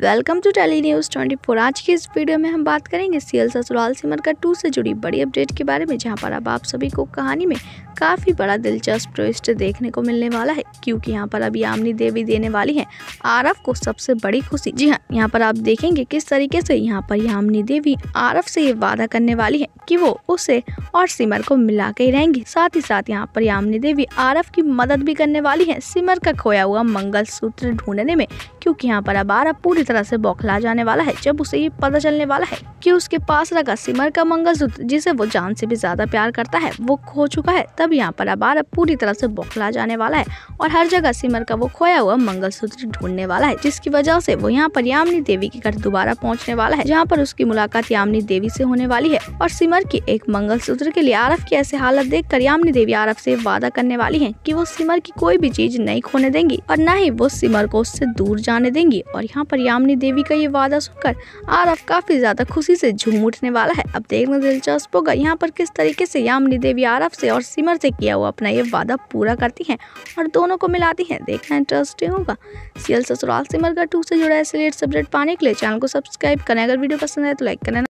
welcome to tele news twenty four आज की इस वीडियो में हम बात करेंगे सीएल ससुराल सिमर का टू से जुड़ी बड़ी अपडेट के बारे में जहां पर अब आप सभी को कहानी में काफ़ी बड़ा दिलचस्प ट्विस्ट देखने को मिलने वाला है क्योंकि यहाँ पर अभी आमनी देवी देने वाली हैं आरफ को सबसे बड़ी खुशी जी हाँ यहाँ पर आप देखेंगे किस तरीके से यहाँ पर आमनी देवी आरफ से ये वादा करने वाली है की वो उसे और सिमर को मिला के रहेंगी साथ ही साथ यहाँ पर आमनी देवी आरफ की मदद भी करने वाली है सिमर का खोया हुआ मंगल सूत्र ढूंढने में क्यूँकी यहाँ पर अब आरफ पूरी तरह से बौखला जाने वाला है जब उसे ये पता चलने वाला है कि उसके पास रखा सिमर का मंगलसूत्र जिसे वो जान से भी ज्यादा प्यार करता है वो खो चुका है तब यहाँ पर अबार अब पूरी तरह से बौखला जाने वाला है और हर जगह सिमर का वो खोया हुआ मंगल ढूंढने वाला है जिसकी वजह से वो यहाँ पर यामिनी देवी के घर दोबारा पहुँचने वाला है जहाँ पर उसकी मुलाकात यामिनी देवी ऐसी होने वाली है और सिमर की एक मंगल के लिए आरफ की ऐसी हालत देख कर यामिनी देवी आरफ ऐसी वादा करने वाली है की वो सिमर की कोई भी चीज नहीं खोने देंगी और न ही वो सिमर को उससे दूर जाने देंगी और यहाँ पर सामने देवी का ये वादा सुनकर आरफ काफ़ी ज़्यादा खुशी से झूम उठने वाला है अब देखना दिलचस्प होगा यहाँ पर किस तरीके से यामनी देवी आरफ से और सिमर से किया हुआ अपना ये वादा पूरा करती हैं और दोनों को मिलाती हैं देखना इंटरेस्टिंग होगा सीएल ससुराल सिमर का टू से जुड़ा ऐसे लेट सब्जेक्ट पाने के लिए चैनल को सब्सक्राइब करें अगर वीडियो पसंद आए तो लाइक करें